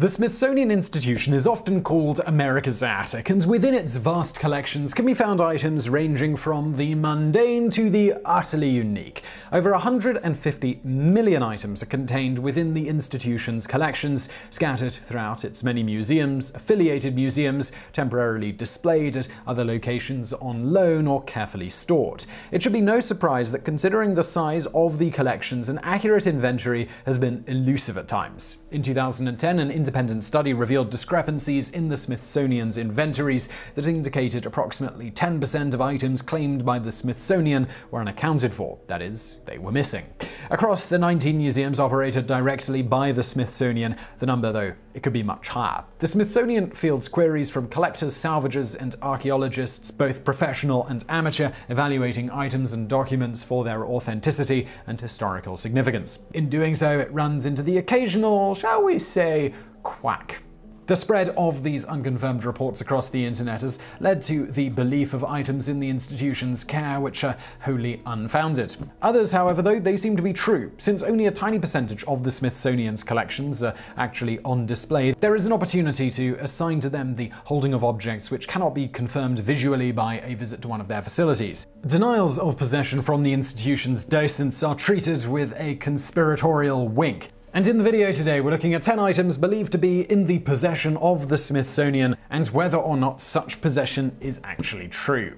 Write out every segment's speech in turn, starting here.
The Smithsonian Institution is often called America's attic, and within its vast collections can be found items ranging from the mundane to the utterly unique. Over 150 million items are contained within the institution's collections, scattered throughout its many museums, affiliated museums, temporarily displayed at other locations on loan or carefully stored. It should be no surprise that considering the size of the collections, an accurate inventory has been elusive at times. In 2010, an independent study revealed discrepancies in the Smithsonian's inventories that indicated approximately 10% of items claimed by the Smithsonian were unaccounted for, that is, they were missing. Across the 19 museums operated directly by the Smithsonian, the number, though, it could be much higher. The Smithsonian fields queries from collectors, salvagers, and archaeologists, both professional and amateur, evaluating items and documents for their authenticity and historical significance. In doing so, it runs into the occasional, shall we say, quack. The spread of these unconfirmed reports across the internet has led to the belief of items in the institution's care which are wholly unfounded. Others, however, though, they seem to be true. Since only a tiny percentage of the Smithsonian's collections are actually on display, there is an opportunity to assign to them the holding of objects which cannot be confirmed visually by a visit to one of their facilities. Denials of possession from the institution's docents are treated with a conspiratorial wink. And in the video today, we're looking at 10 items believed to be in the possession of the Smithsonian and whether or not such possession is actually true.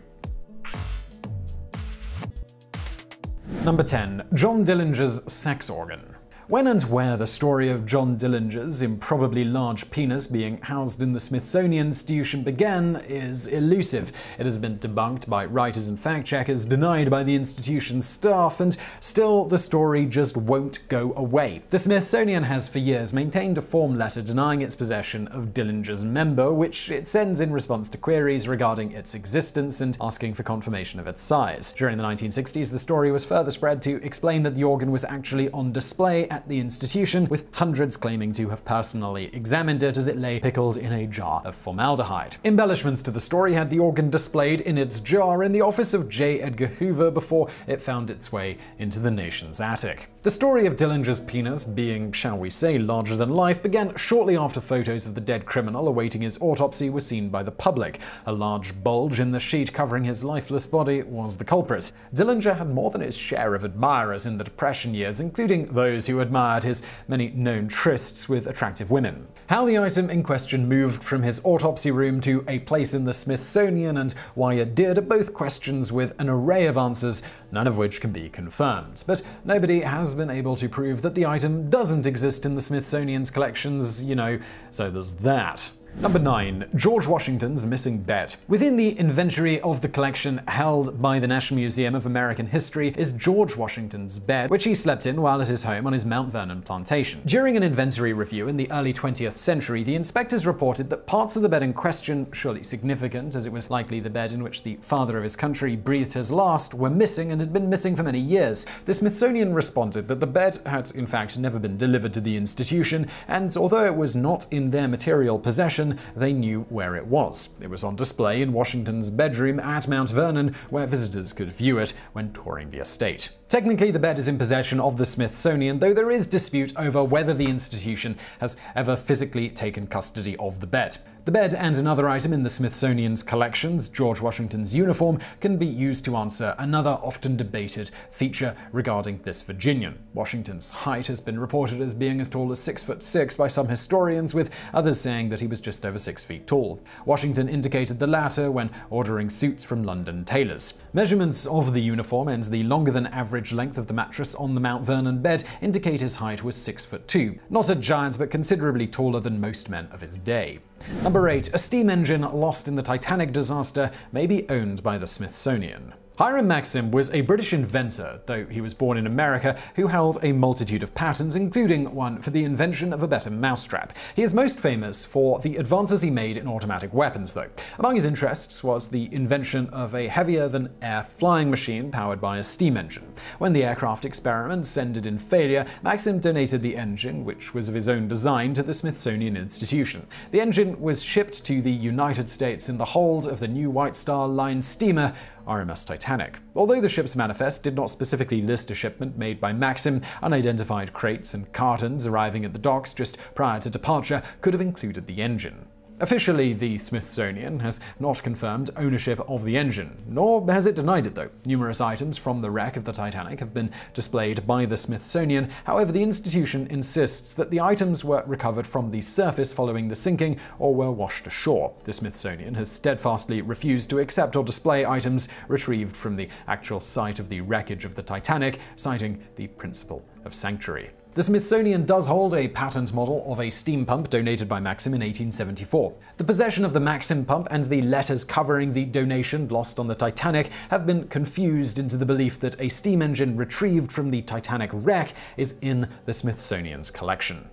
Number 10. John Dillinger's sex organ. When and where the story of John Dillinger's improbably large penis being housed in the Smithsonian Institution began is elusive. It has been debunked by writers and fact checkers, denied by the institution's staff, and still the story just won't go away. The Smithsonian has for years maintained a form letter denying its possession of Dillinger's member, which it sends in response to queries regarding its existence and asking for confirmation of its size. During the 1960s, the story was further spread to explain that the organ was actually on display at at the institution, with hundreds claiming to have personally examined it as it lay pickled in a jar of formaldehyde. Embellishments to the story had the organ displayed in its jar in the office of J. Edgar Hoover before it found its way into the nation's attic. The story of Dillinger's penis being, shall we say, larger than life began shortly after photos of the dead criminal awaiting his autopsy were seen by the public. A large bulge in the sheet covering his lifeless body was the culprit. Dillinger had more than his share of admirers in the Depression years, including those who admired his many known trysts with attractive women. How the item in question moved from his autopsy room to a place in the Smithsonian and why it did are both questions with an array of answers, none of which can be confirmed. But nobody has been able to prove that the item doesn't exist in the Smithsonian's collections, you know, so there's that. Number 9. George Washington's Missing Bet. Within the inventory of the collection held by the National Museum of American History is George Washington's bed, which he slept in while at his home on his Mount Vernon plantation. During an inventory review in the early 20th century, the inspectors reported that parts of the bed in question, surely significant as it was likely the bed in which the father of his country breathed his last, were missing and had been missing for many years. The Smithsonian responded that the bed had in fact never been delivered to the institution, and although it was not in their material possession, they knew where it was. It was on display in Washington's bedroom at Mount Vernon, where visitors could view it when touring the estate. Technically, the bed is in possession of the Smithsonian, though there is dispute over whether the institution has ever physically taken custody of the bed. The bed and another item in the Smithsonian's collections, George Washington's uniform, can be used to answer another often debated feature regarding this Virginian. Washington's height has been reported as being as tall as 6 foot 6 by some historians, with others saying that he was just over 6 feet tall. Washington indicated the latter when ordering suits from London tailors. Measurements of the uniform and the longer than average length of the mattress on the Mount Vernon bed indicate his height was 6 foot 2. Not a giant, but considerably taller than most men of his day. Number 8. A steam engine lost in the Titanic disaster may be owned by the Smithsonian. Hiram Maxim was a British inventor, though he was born in America, who held a multitude of patents, including one for the invention of a better mousetrap. He is most famous for the advances he made in automatic weapons, though. Among his interests was the invention of a heavier-than-air flying machine powered by a steam engine. When the aircraft experiments ended in failure, Maxim donated the engine, which was of his own design, to the Smithsonian Institution. The engine was shipped to the United States in the hold of the new White Star Line steamer, RMS Titanic. Although the ship's manifest did not specifically list a shipment made by Maxim, unidentified crates and cartons arriving at the docks just prior to departure could have included the engine. Officially, the Smithsonian has not confirmed ownership of the engine, nor has it denied it, though. Numerous items from the wreck of the Titanic have been displayed by the Smithsonian. However, the institution insists that the items were recovered from the surface following the sinking or were washed ashore. The Smithsonian has steadfastly refused to accept or display items retrieved from the actual site of the wreckage of the Titanic, citing the principle of sanctuary. The Smithsonian does hold a patent model of a steam pump donated by Maxim in 1874. The possession of the Maxim pump and the letters covering the donation lost on the Titanic have been confused into the belief that a steam engine retrieved from the Titanic wreck is in the Smithsonian's collection.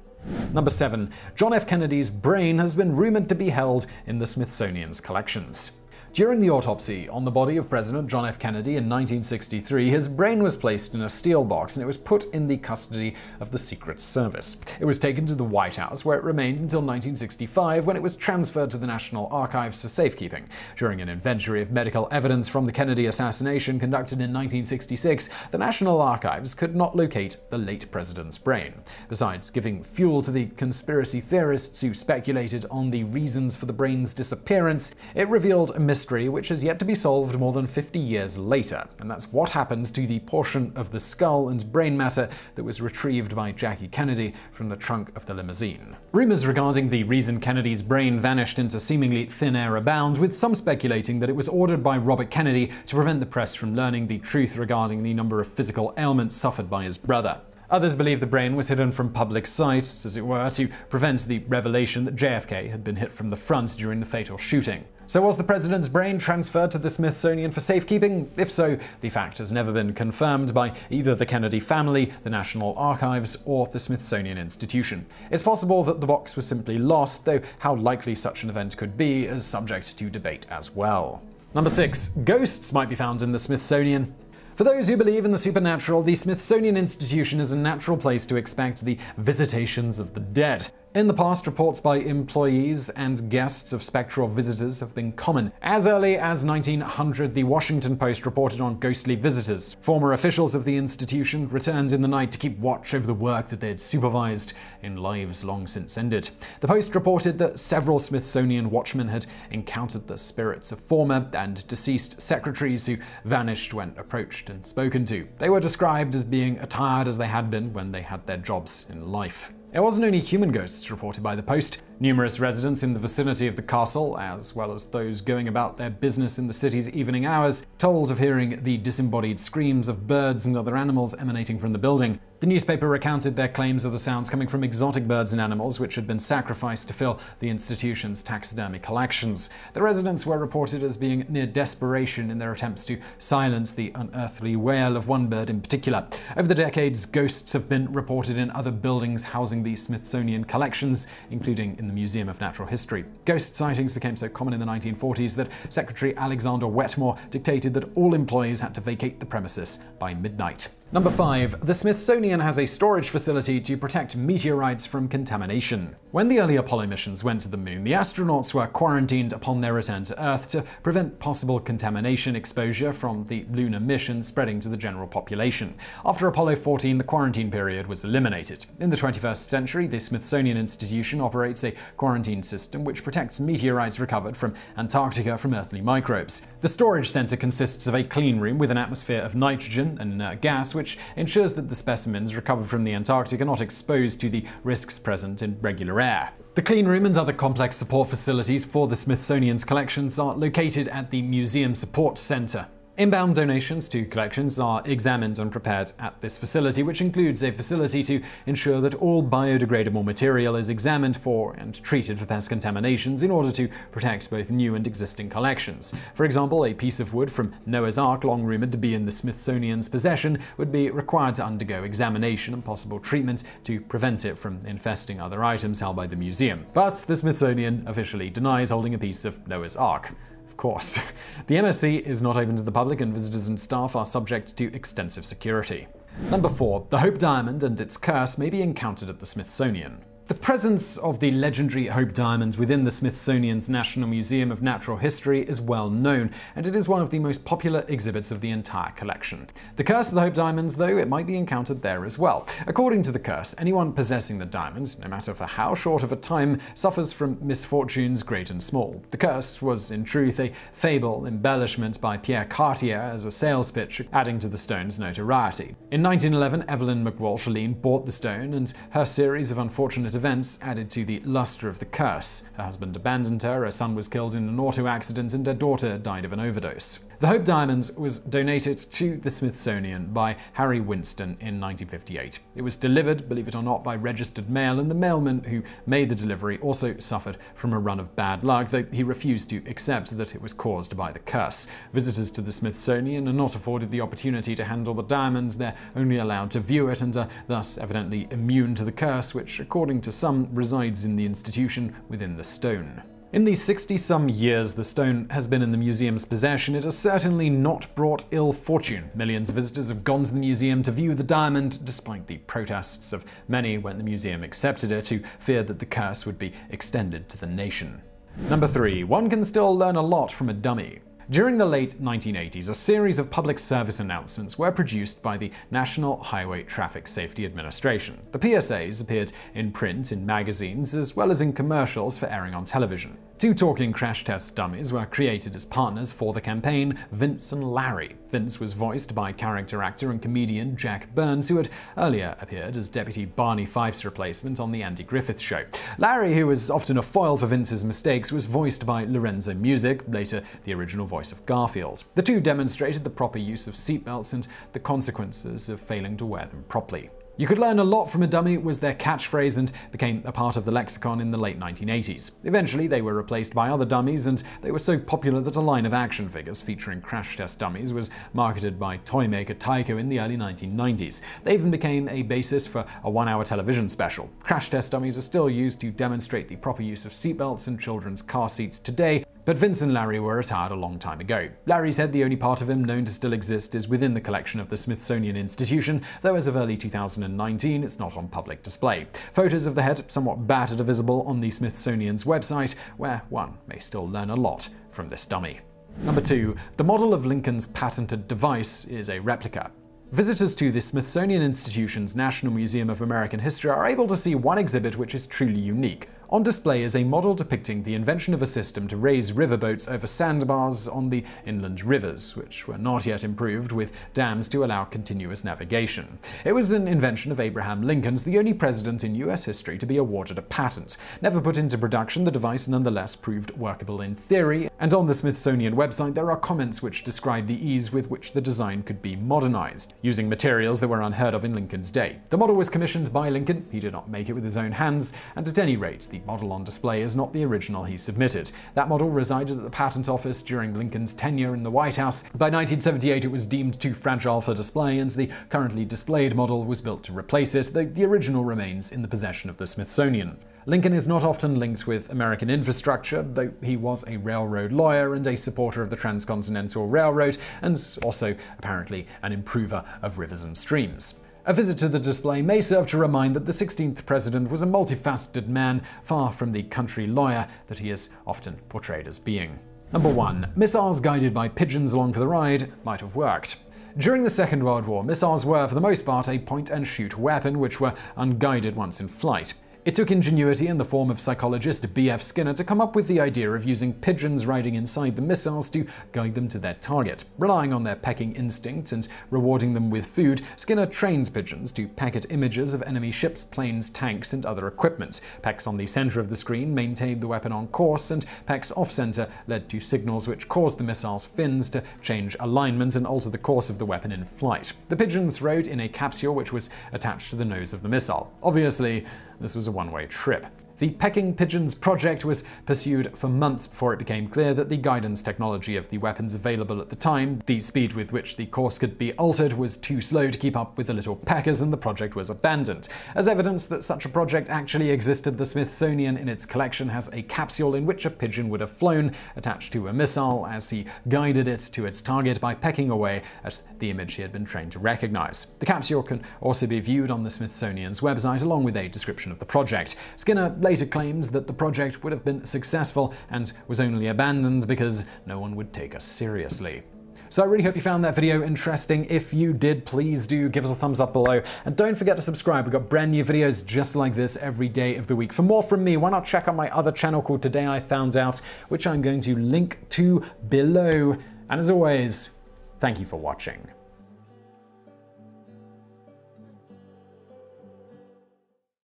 Number 7. John F. Kennedy's brain has been rumored to be held in the Smithsonian's collections. During the autopsy on the body of President John F. Kennedy in 1963, his brain was placed in a steel box and it was put in the custody of the Secret Service. It was taken to the White House, where it remained until 1965 when it was transferred to the National Archives for safekeeping. During an inventory of medical evidence from the Kennedy assassination conducted in 1966, the National Archives could not locate the late president's brain. Besides giving fuel to the conspiracy theorists who speculated on the reasons for the brain's disappearance, it revealed a mystery mystery which has yet to be solved more than 50 years later, and that's what happened to the portion of the skull and brain matter that was retrieved by Jackie Kennedy from the trunk of the limousine. Rumors regarding the reason Kennedy's brain vanished into seemingly thin air abound, with some speculating that it was ordered by Robert Kennedy to prevent the press from learning the truth regarding the number of physical ailments suffered by his brother. Others believe the brain was hidden from public sight, as it were, to prevent the revelation that JFK had been hit from the front during the fatal shooting. So was the president's brain transferred to the Smithsonian for safekeeping? If so, the fact has never been confirmed by either the Kennedy family, the National Archives, or the Smithsonian Institution. It's possible that the box was simply lost, though how likely such an event could be is subject to debate as well. Number 6. Ghosts might be found in the Smithsonian. For those who believe in the supernatural, the Smithsonian Institution is a natural place to expect the visitations of the dead. In the past, reports by employees and guests of spectral visitors have been common. As early as 1900, the Washington Post reported on ghostly visitors. Former officials of the institution returned in the night to keep watch over the work that they had supervised in lives long since ended. The Post reported that several Smithsonian watchmen had encountered the spirits of former and deceased secretaries who vanished when approached and spoken to. They were described as being attired as they had been when they had their jobs in life. It wasn't only human ghosts reported by the Post, Numerous residents in the vicinity of the castle, as well as those going about their business in the city's evening hours, told of hearing the disembodied screams of birds and other animals emanating from the building. The newspaper recounted their claims of the sounds coming from exotic birds and animals which had been sacrificed to fill the institution's taxidermy collections. The residents were reported as being near desperation in their attempts to silence the unearthly wail of one bird in particular. Over the decades, ghosts have been reported in other buildings housing the Smithsonian collections, including in the Museum of Natural History. Ghost sightings became so common in the 1940s that Secretary Alexander Wetmore dictated that all employees had to vacate the premises by midnight. Number 5. The Smithsonian has a storage facility to protect meteorites from contamination. When the early Apollo missions went to the moon, the astronauts were quarantined upon their return to Earth to prevent possible contamination exposure from the lunar mission spreading to the general population. After Apollo 14, the quarantine period was eliminated. In the 21st century, the Smithsonian Institution operates a quarantine system which protects meteorites recovered from Antarctica from earthly microbes. The storage center consists of a clean room with an atmosphere of nitrogen and inert uh, gas which ensures that the specimens recovered from the Antarctic are not exposed to the risks present in regular air. The clean room and other complex support facilities for the Smithsonian's collections are located at the Museum Support Centre. Inbound donations to collections are examined and prepared at this facility, which includes a facility to ensure that all biodegradable material is examined for and treated for pest contaminations in order to protect both new and existing collections. For example, a piece of wood from Noah's Ark, long rumored to be in the Smithsonian's possession, would be required to undergo examination and possible treatment to prevent it from infesting other items held by the museum. But the Smithsonian officially denies holding a piece of Noah's Ark course. The MSC is not open to the public and visitors and staff are subject to extensive security. Number 4. The Hope Diamond and its curse may be encountered at the Smithsonian. The presence of the legendary Hope Diamonds within the Smithsonian's National Museum of Natural History is well known, and it is one of the most popular exhibits of the entire collection. The curse of the Hope Diamonds, though, it might be encountered there as well. According to the curse, anyone possessing the diamonds, no matter for how short of a time, suffers from misfortunes great and small. The curse was, in truth, a fable embellishment by Pierre Cartier as a sales pitch, adding to the stone's notoriety. In 1911, Evelyn McWalsh Aline bought the stone, and her series of unfortunate events added to the luster of the curse. Her husband abandoned her, her son was killed in an auto accident, and her daughter died of an overdose. The Hope Diamond was donated to the Smithsonian by Harry Winston in 1958. It was delivered, believe it or not, by registered mail, and the mailman who made the delivery also suffered from a run of bad luck, though he refused to accept that it was caused by the curse. Visitors to the Smithsonian are not afforded the opportunity to handle the diamond, they're only allowed to view it and are thus evidently immune to the curse, which, according to to some, resides in the institution within the stone. In the 60-some years the stone has been in the museum's possession, it has certainly not brought ill fortune. Millions of visitors have gone to the museum to view the diamond, despite the protests of many when the museum accepted it, who feared that the curse would be extended to the nation. Number 3. One can still learn a lot from a dummy. During the late 1980s, a series of public service announcements were produced by the National Highway Traffic Safety Administration. The PSAs appeared in print, in magazines, as well as in commercials for airing on television. Two talking crash test dummies were created as partners for the campaign, Vince and Larry. Vince was voiced by character actor and comedian Jack Burns, who had earlier appeared as Deputy Barney Fife's replacement on The Andy Griffith Show. Larry, who was often a foil for Vince's mistakes, was voiced by Lorenzo Music, later the original voice of Garfield. The two demonstrated the proper use of seatbelts and the consequences of failing to wear them properly. You could learn a lot from a dummy was their catchphrase and became a part of the lexicon in the late 1980s. Eventually, they were replaced by other dummies, and they were so popular that a line of action figures featuring crash test dummies was marketed by toy maker Tyco in the early 1990s. They even became a basis for a one-hour television special. Crash test dummies are still used to demonstrate the proper use of seatbelts in children's car seats today, but Vince and Larry were retired a long time ago. Larry said the only part of him known to still exist is within the collection of the Smithsonian Institution, though as of early 2019 it's not on public display. Photos of the head, somewhat battered, are visible on the Smithsonian's website, where one may still learn a lot from this dummy. Number 2. The model of Lincoln's patented device is a replica. Visitors to the Smithsonian Institution's National Museum of American History are able to see one exhibit which is truly unique on display is a model depicting the invention of a system to raise riverboats over sandbars on the inland rivers, which were not yet improved with dams to allow continuous navigation. It was an invention of Abraham Lincoln's, the only president in US history to be awarded a patent. Never put into production, the device nonetheless proved workable in theory, and on the Smithsonian website there are comments which describe the ease with which the design could be modernized, using materials that were unheard of in Lincoln's day. The model was commissioned by Lincoln, he did not make it with his own hands, and at any rate, the the model on display is not the original he submitted. That model resided at the Patent Office during Lincoln's tenure in the White House. By 1978, it was deemed too fragile for display, and the currently displayed model was built to replace it, though the original remains in the possession of the Smithsonian. Lincoln is not often linked with American infrastructure, though he was a railroad lawyer and a supporter of the Transcontinental Railroad, and also, apparently, an improver of rivers and streams. A visit to the display may serve to remind that the 16th president was a multifaceted man, far from the country lawyer that he is often portrayed as being. Number 1. Missiles guided by pigeons along for the ride might have worked. During the Second World War, missiles were, for the most part, a point and shoot weapon which were unguided once in flight. It took ingenuity in the form of psychologist B.F. Skinner to come up with the idea of using pigeons riding inside the missiles to guide them to their target. Relying on their pecking instinct and rewarding them with food, Skinner trains pigeons to peck at images of enemy ships, planes, tanks, and other equipment. Pecks on the center of the screen maintained the weapon on course, and pecks off-center led to signals which caused the missile's fins to change alignment and alter the course of the weapon in flight. The pigeons rode in a capsule which was attached to the nose of the missile. Obviously, this was a one-way trip. The Pecking Pigeons project was pursued for months before it became clear that the guidance technology of the weapons available at the time, the speed with which the course could be altered, was too slow to keep up with the little packers and the project was abandoned. As evidence that such a project actually existed, the Smithsonian in its collection has a capsule in which a pigeon would have flown, attached to a missile as he guided it to its target by pecking away at the image he had been trained to recognize. The capsule can also be viewed on the Smithsonian's website along with a description of the project. Skinner later claims that the project would have been successful and was only abandoned because no one would take us seriously. So I really hope you found that video interesting. If you did, please do give us a thumbs up below. And don't forget to subscribe. We've got brand new videos just like this every day of the week. For more from me, why not check out my other channel called Today I Found Out, which I'm going to link to below. And as always, thank you for watching.